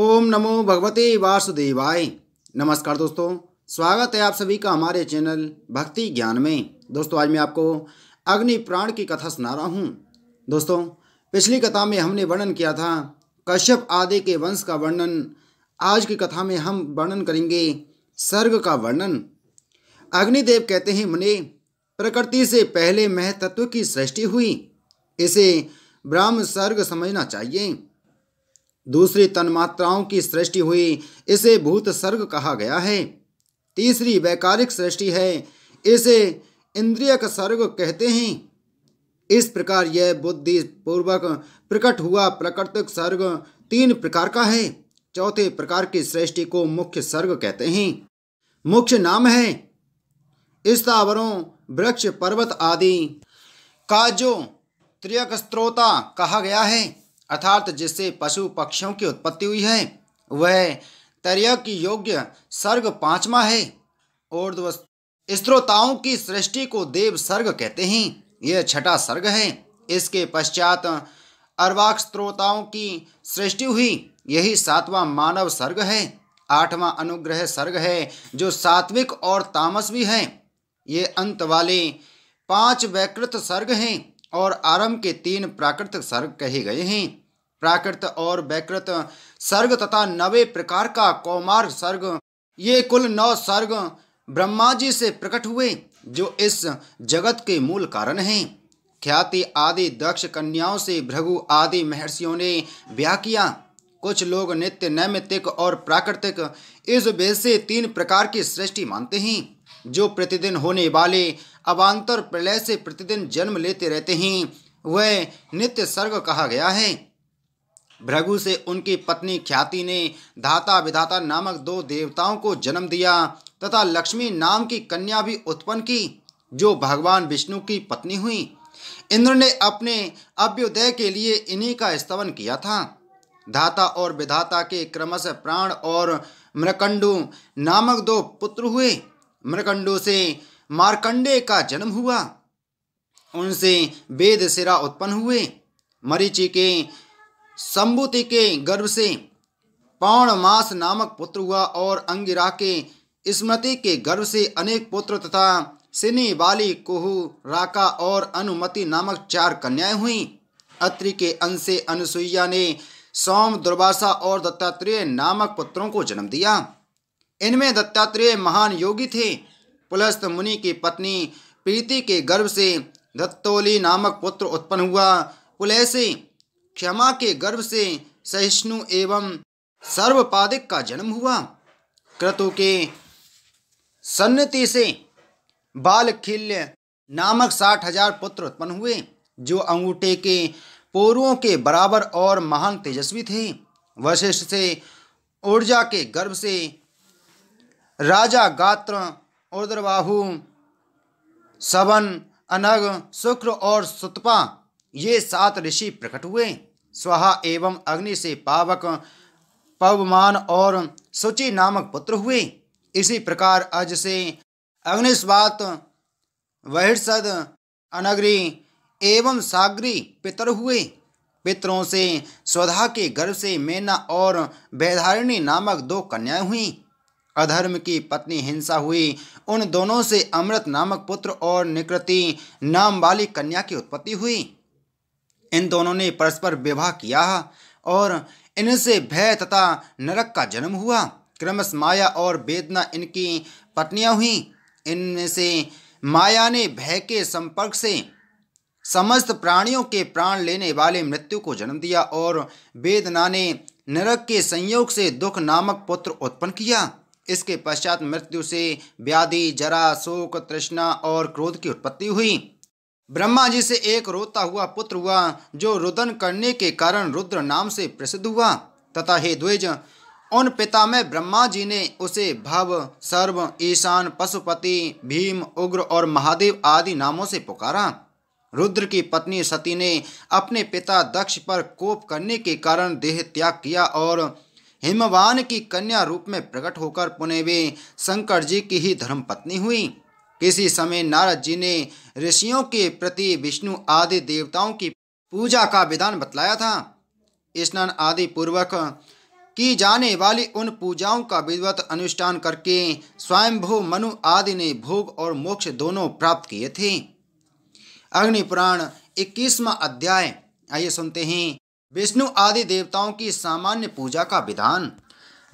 ओम नमो भगवते वासुदेवाय नमस्कार दोस्तों स्वागत है आप सभी का हमारे चैनल भक्ति ज्ञान में दोस्तों आज मैं आपको अग्नि प्राण की कथा सुना रहा हूँ दोस्तों पिछली कथा में हमने वर्णन किया था कश्यप आदि के वंश का वर्णन आज की कथा में हम वर्णन करेंगे सर्ग का वर्णन अग्निदेव कहते हैं मुने प्रकृति से पहले महतत्व की सृष्टि हुई इसे ब्राह्म सर्ग समझना चाहिए दूसरी तन्मात्राओं की सृष्टि हुई इसे भूत सर्ग कहा गया है तीसरी वैकारिक सृष्टि है इसे इंद्रियक सर्ग कहते हैं इस प्रकार यह बुद्धि पूर्वक प्रकट हुआ प्राकृतिक सर्ग तीन प्रकार का है चौथे प्रकार की सृष्टि को मुख्य सर्ग कहते हैं मुख्य नाम है स्थावरों वृक्ष पर्वत आदि का जो त्रियक स्त्रोता कहा गया है अर्थात जिससे पशु पक्षियों की उत्पत्ति हुई है वह तरय की योग्य सर्ग पांचवा है और स्त्रोताओं की सृष्टि को देव सर्ग कहते हैं यह छठा सर्ग है इसके पश्चात अर्वाक स्त्रोताओं की सृष्टि हुई यही सातवां मानव सर्ग है आठवां अनुग्रह सर्ग है जो सात्विक और तामस भी है ये अंत वाले पांच वैकृत सर्ग हैं और आरंभ के तीन प्राकृतिक सर्ग कहे गए हैं प्राकृत और वैकृत सर्ग तथा नवे प्रकार का कौमार सर्ग ये कुल नौ सर्ग ब्रह्मा जी से प्रकट हुए जो इस जगत के मूल कारण हैं ख्याति आदि दक्ष कन्याओं से भृगु आदि महर्षियों ने ब्याह किया कुछ लोग नित्य नैमित्तिक और प्राकृतिक इस भेद से तीन प्रकार की सृष्टि मानते हैं जो प्रतिदिन होने वाले अवान्तर प्रलय से प्रतिदिन जन्म लेते रहते हैं वह नित्य सर्ग कहा गया है भृगु से उनकी पत्नी ख्याति ने धाता विधाता नामक दो देवताओं को जन्म दिया तथा लक्ष्मी नाम की कन्या भी उत्पन्न की जो भगवान विष्णु की पत्नी हुई इंद्र ने अपने अभ्युदय के लिए इन्हीं का स्तवन किया था धाता और विधाता के क्रमश प्राण और मृकंडु नामक दो पुत्र हुए मृकंडु से मार्कंडे का जन्म हुआ उनसे वेद सिरा उत्पन्न हुए मरीचि के संभुति के गर्भ से मास नामक पुत्र हुआ और अंगिरा के स्मृति के गर्भ से अनेक पुत्र तथा सिनी बाली कोहु राका और अनुमति नामक चार कन्याएं हुई अत्रि के अंश से अनुसुईया ने सोम दुर्वासा और दत्तात्रेय नामक पुत्रों को जन्म दिया इनमें दत्तात्रेय महान योगी थे पुलस्त मुनि की पत्नी प्रीति के गर्भ से दत्तोली नामक पुत्र उत्पन्न हुआ पुलैसी क्षमा के गर्भ से सहिष्णु एवं सर्वपादिक का जन्म हुआ क्रतु के सन्नति से बालखिल्य नामक साठ हजार पुत्र उत्पन्न हुए जो अंगूठे के पोरुओं के बराबर और महान तेजस्वी थे वशिष्ठ से ऊर्जा के गर्भ से राजा गात्र उर्द्रबाहु सवन अनग शुक्र और सुतपा ये सात ऋषि प्रकट हुए स्वाहा एवं अग्नि से पावक पवमान और सुचि नामक पुत्र हुए इसी प्रकार अज से अग्निस्वात वहिर्षद अनग्री एवं सागरी पितर हुए पितरों से स्वधा के गर्भ से मेना और बैधारिणी नामक दो कन्याएं हुई अधर्म की पत्नी हिंसा हुई उन दोनों से अमृत नामक पुत्र और निकृति नाम वाली कन्या की उत्पत्ति हुई इन दोनों ने परस्पर विवाह किया और इनसे भय तथा नरक का जन्म हुआ क्रमश माया और वेदना इनकी पत्नियां हुई इनमें से माया ने भय के संपर्क से समस्त प्राणियों के प्राण लेने वाले मृत्यु को जन्म दिया और वेदना ने नरक के संयोग से दुख नामक पुत्र उत्पन्न किया इसके पश्चात मृत्यु से व्याधि जरा शोक तृष्णा और क्रोध की उत्पत्ति हुई ब्रह्मा जी से एक रोता हुआ पुत्र हुआ जो रुदन करने के कारण रुद्र नाम से प्रसिद्ध हुआ तथा हे द्विज उन पिता में ब्रह्मा जी ने उसे भव सर्व ईशान पशुपति भीम उग्र और महादेव आदि नामों से पुकारा रुद्र की पत्नी सती ने अपने पिता दक्ष पर कोप करने के कारण देह त्याग किया और हिमवान की कन्या रूप में प्रकट होकर पुणे वे शंकर जी की ही धर्मपत्नी हुई इसी समय नारद जी ने ऋषियों के प्रति विष्णु आदि देवताओं की पूजा का विधान बतलाया था स्नान आदि पूर्वक की जाने वाली उन पूजाओं का विधिवत अनुष्ठान करके स्वयंभू मनु आदि ने भोग और मोक्ष दोनों प्राप्त किए थे अग्निपुराण इक्कीसवा अध्याय आइए सुनते हैं विष्णु आदि देवताओं की सामान्य पूजा का विधान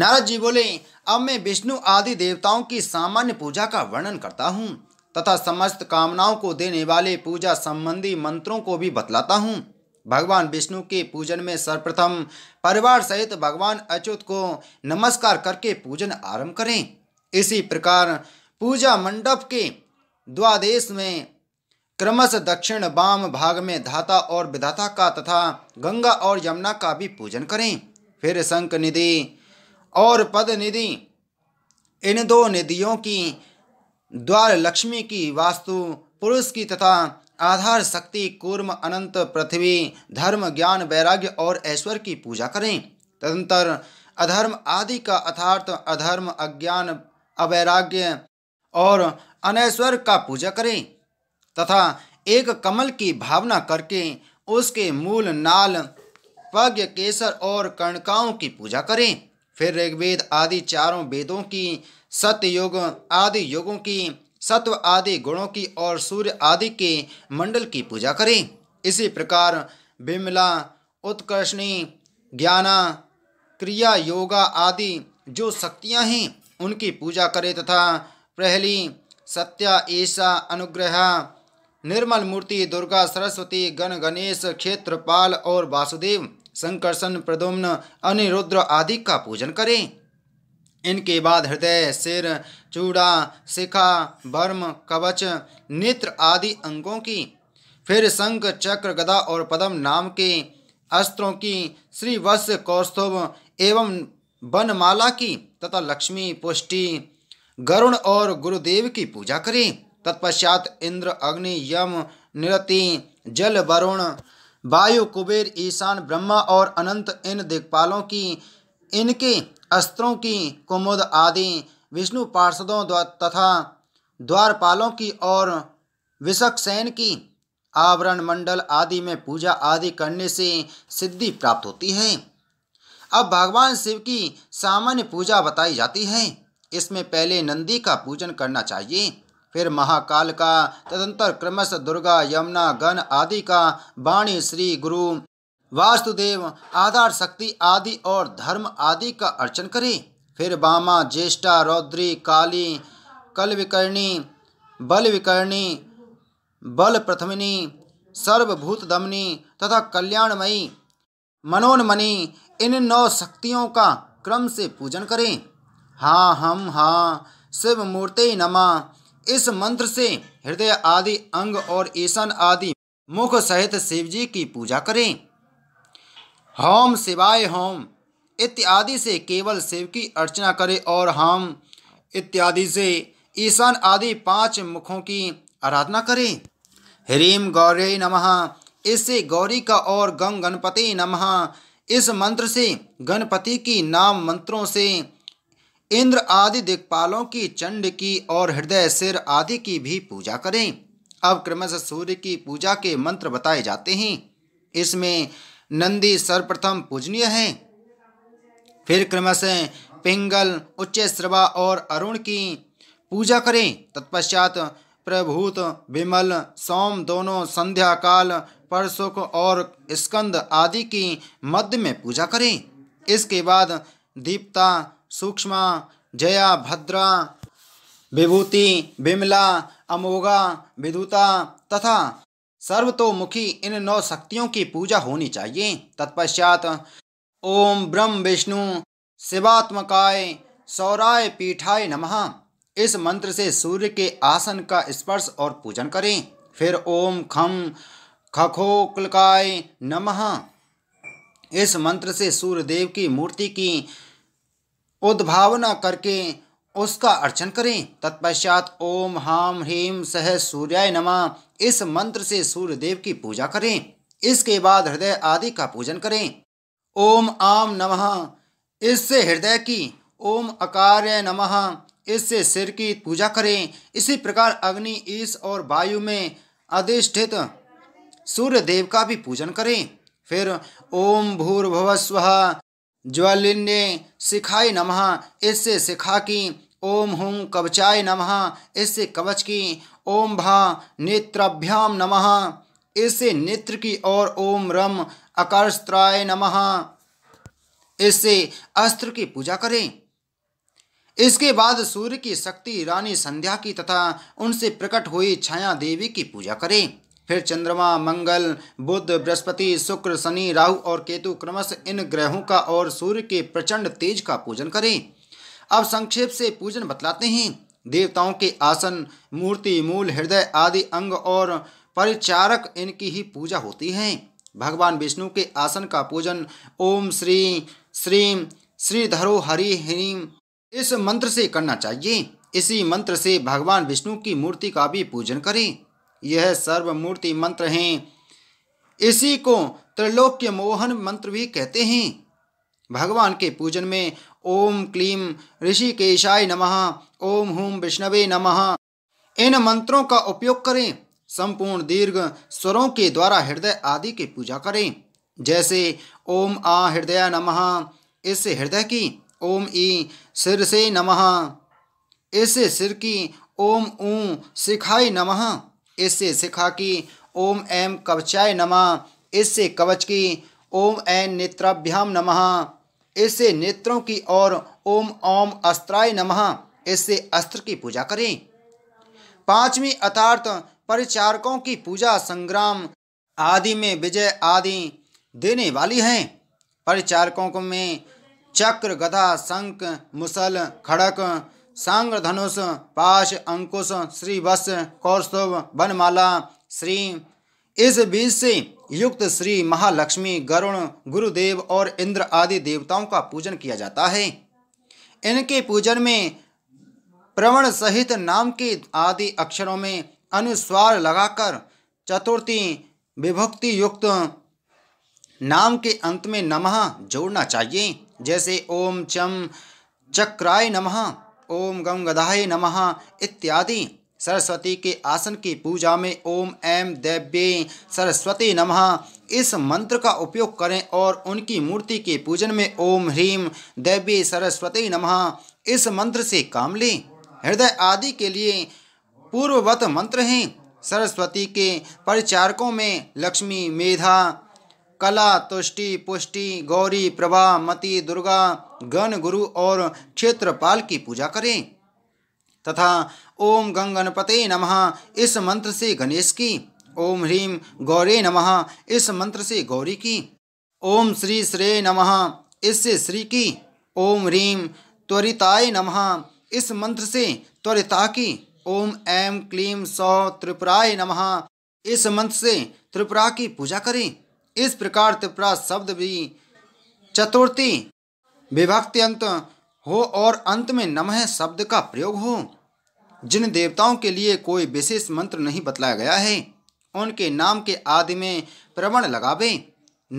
नारद जी बोले अब मैं विष्णु आदि देवताओं की सामान्य पूजा का वर्णन करता हूँ तथा समस्त कामनाओं को देने वाले पूजा संबंधी मंत्रों को भी बतलाता हूँ भगवान विष्णु के पूजन में सर्वप्रथम परिवार सहित भगवान अच्युत को नमस्कार करके पूजन आरंभ करें इसी प्रकार पूजा मंडप के द्वादेश में क्रमश दक्षिण वाम भाग में धाता और विधाता का तथा गंगा और यमुना का भी पूजन करें फिर शंख निधि और पद निधि इन दो निधियों की द्वार लक्ष्मी की वास्तु पुरुष की तथा आधार शक्ति कूर्म अनंत पृथ्वी धर्म ज्ञान वैराग्य और ऐश्वर्य की पूजा करें तदंतर अधर्म आदि का अर्थार्थ अधर्म अज्ञान अवैराग्य और अनैश्वर्य का पूजा करें तथा एक कमल की भावना करके उसके मूल नाल पग केसर और कर्णकाओं की पूजा करें फिर ऋग्वेद आदि चारों वेदों की सतयुग आदि युगों की सत्व आदि गुणों की और सूर्य आदि के मंडल की पूजा करें इसी प्रकार विमला उत्कर्षणी ज्ञाना क्रिया योगा आदि जो शक्तियाँ हैं उनकी पूजा करें तथा प्रहली सत्या ईशा अनुग्रह निर्मल मूर्ति दुर्गा सरस्वती गण गणेश क्षेत्रपाल और वासुदेव संकर्षण प्रदोमन अनिरुद्र आदि का पूजन करें इनके बाद हृदय सिर चूड़ा शिखा बर्म कवच नेत्र आदि अंगों की फिर संघ चक्र गदा और पदम नाम के अस्त्रों की श्री श्रीवत्स कौस्तुभ एवं वनमाला की तथा लक्ष्मी पुष्टि गरुण और गुरुदेव की पूजा करें तत्पश्चात इंद्र अग्नि यम निरति जल वरुण वायु कुबेर ईशान ब्रह्मा और अनंत इन दिग्पालों की इनके अस्त्रों की कुमुद आदि विष्णु पार्षदों तथा द्वारपालों की और विषकसेन की आवरण मंडल आदि में पूजा आदि करने से सिद्धि प्राप्त होती है अब भगवान शिव की सामान्य पूजा बताई जाती है इसमें पहले नंदी का पूजन करना चाहिए फिर महाकाल का तदंतर क्रमश दुर्गा यमुना गण आदि का वाणी श्री गुरु वास्तुदेव आधार शक्ति आदि और धर्म आदि का अर्चन करें फिर बामा ज्येष्ठा रौद्री काली कलविकर्णी बलविकर्णी बल प्रथमिनी सर्वभूत दमनी तथा कल्याणमयी मनोन्मणि इन नौ शक्तियों का क्रम से पूजन करें हाँ हम हाँ शिव मूर्ति नमा इस मंत्र से हृदय आदि अंग और ईशन आदि मुख सहित शिवजी की पूजा करें होम शिवाय होम इत्यादि से केवल शिव की अर्चना करें और हम इत्यादि से ईशान आदि पांच मुखों की आराधना करें ह्रीम गौरी नमः इससे गौरी का और गंग गणपति नमः इस मंत्र से गणपति की नाम मंत्रों से इंद्र आदि दिक्पालों की चंड की और हृदय सिर आदि की भी पूजा करें अब क्रमशः सूर्य की पूजा के मंत्र बताए जाते हैं इसमें नंदी सर्वप्रथम पूजनीय है फिर क्रमशः पिंगल उच्च श्रवा और अरुण की पूजा करें तत्पश्चात प्रभूत विमल सोम दोनों संध्या काल परसुख और स्कंद आदि की मध्य में पूजा करें इसके बाद दीप्ता सूक्ष्म जया भद्रा विभूति विमला अमोगा विदुता तथा सर्वतोमुखी इन नौ शक्तियों की पूजा होनी चाहिए तत्पश्चात ओम ब्रह्म विष्णु शिवात्मकाय सौराय पीठाय नमः इस मंत्र से सूर्य के आसन का स्पर्श और पूजन करें फिर ओम खम खखो कुलकाय नमः इस मंत्र से सूर्य देव की मूर्ति की उद्भावना करके उसका अर्चन करें तत्पश्चात ओम हाम ह्रीम सह सूर्याय नमः इस मंत्र से सूर्य देव की पूजा करें इसके बाद हृदय आदि का पूजन करें ओम आम नमः इससे हृदय की ओम अकार्य नमः इससे सिर की पूजा करें इसी प्रकार अग्नि ईस और वायु में अधिष्ठित सूर्य देव का भी पूजन करें फिर ओम भूर्भुव स्व ज्वालिन ने सिखाई नमः इससे सिखा की ओम हूँ कवचाय नमः इससे कवच की ओम भा नेत्राभ्याम नमः इससे नेत्र की ओर ओम रम अकर्षत्राय नमः इससे अस्त्र की पूजा करें इसके बाद सूर्य की शक्ति रानी संध्या की तथा उनसे प्रकट हुई छाया देवी की पूजा करें फिर चंद्रमा मंगल बुध बृहस्पति शुक्र शनि राहु और केतु क्रमश इन ग्रहों का और सूर्य के प्रचंड तेज का पूजन करें अब संक्षेप से पूजन बतलाते हैं देवताओं के आसन मूर्ति मूल हृदय आदि अंग और परिचारक इनकी ही पूजा होती है भगवान विष्णु के आसन का पूजन ओम श्री श्रीम धरो हरि ह्रीम इस मंत्र से करना चाहिए इसी मंत्र से भगवान विष्णु की मूर्ति का भी पूजन करें यह सर्वमूर्ति मंत्र हैं इसी को त्रिलोक्य मोहन मंत्र भी कहते हैं भगवान के पूजन में ओम क्लीम ऋषिकेशाय नमः ओम हूम विष्णवे नमः इन मंत्रों का उपयोग करें संपूर्ण दीर्घ स्वरों के द्वारा हृदय आदि की पूजा करें जैसे ओम आ हृदय नमः इस हृदय की ओम ई सिर से नमः इस सिर की ओम ऊ सिखाई नमः इससे शिखा की ओम एम कवचाय नमः इससे कवच की ओम एन नेत्राभ्याम नमः इससे नेत्रों की और ओम ओम अस्त्राय नमः इससे अस्त्र की पूजा करें पांचवी अर्थार्थ परिचारकों की पूजा संग्राम आदि में विजय आदि देने वाली हैं परिचारकों में चक्र गधा शंख मुसल खड़क सांग धनुष पाश अंकुश श्री वश कौस्तुभ वनमाला श्री इस बीज से युक्त श्री महालक्ष्मी गरुण गुरुदेव और इंद्र आदि देवताओं का पूजन किया जाता है इनके पूजन में प्रवण सहित नाम के आदि अक्षरों में अनुस्वार लगाकर चतुर्थी विभक्ति युक्त नाम के अंत में नमः जोड़ना चाहिए जैसे ओम चम चक्राय नमः ओम गम गदाय नम इत्यादि सरस्वती के आसन की पूजा में ओम एम दैव्य सरस्वती नमः इस मंत्र का उपयोग करें और उनकी मूर्ति के पूजन में ओम ह्रीम दैव्य सरस्वती नमः इस मंत्र से काम लें हृदय आदि के लिए पूर्ववत मंत्र हैं सरस्वती के परिचारकों में लक्ष्मी मेधा कला तुष्टि पुष्टि गौरी प्रभा मति दुर्गा गण गुरु और क्षेत्रपाल की पूजा करें तथा ओम गंगणपते नमः इस मंत्र से गणेश की ओम ह्रीम गौरे नमः इस मंत्र से गौरी की ओम श्री श्रेय नमः इससे श्री की ओम ह्रीम त्वरिताय नमः इस मंत्र से त्वरिता की ओम ऐम क्लीम सौ त्रिपुराय नमः इस मंत्र से त्रिपुरा की पूजा करें इस प्रकार त्रिपुरा शब्द भी चतुर्थी विभक्ति अंत हो और अंत में नमः शब्द का प्रयोग हो जिन देवताओं के लिए कोई विशेष मंत्र नहीं बतलाया गया है उनके नाम के आदि में प्रवण लगावे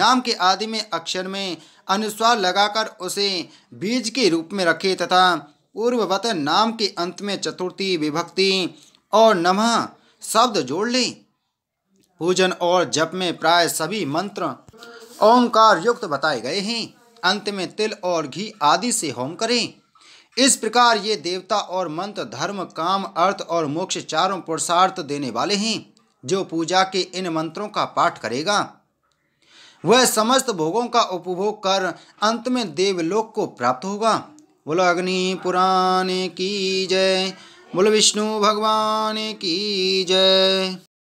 नाम के आदि में अक्षर में अनुस्वार लगाकर उसे बीज के रूप में रखे तथा पूर्ववत नाम के अंत में चतुर्थी विभक्ति और नमः शब्द जोड़ लें पूजन और जप में प्राय सभी मंत्र ओंकार युक्त बताए गए हैं अंत में तिल और घी आदि से होम करें इस प्रकार ये देवता और मंत्र धर्म काम अर्थ और मोक्ष चारों पुरुषार्थ देने वाले हैं जो पूजा के इन मंत्रों का पाठ करेगा वह समस्त भोगों का उपभोग कर अंत में देवलोक को प्राप्त होगा बोलो अग्नि पुराण की जय बोलो विष्णु भगवान की जय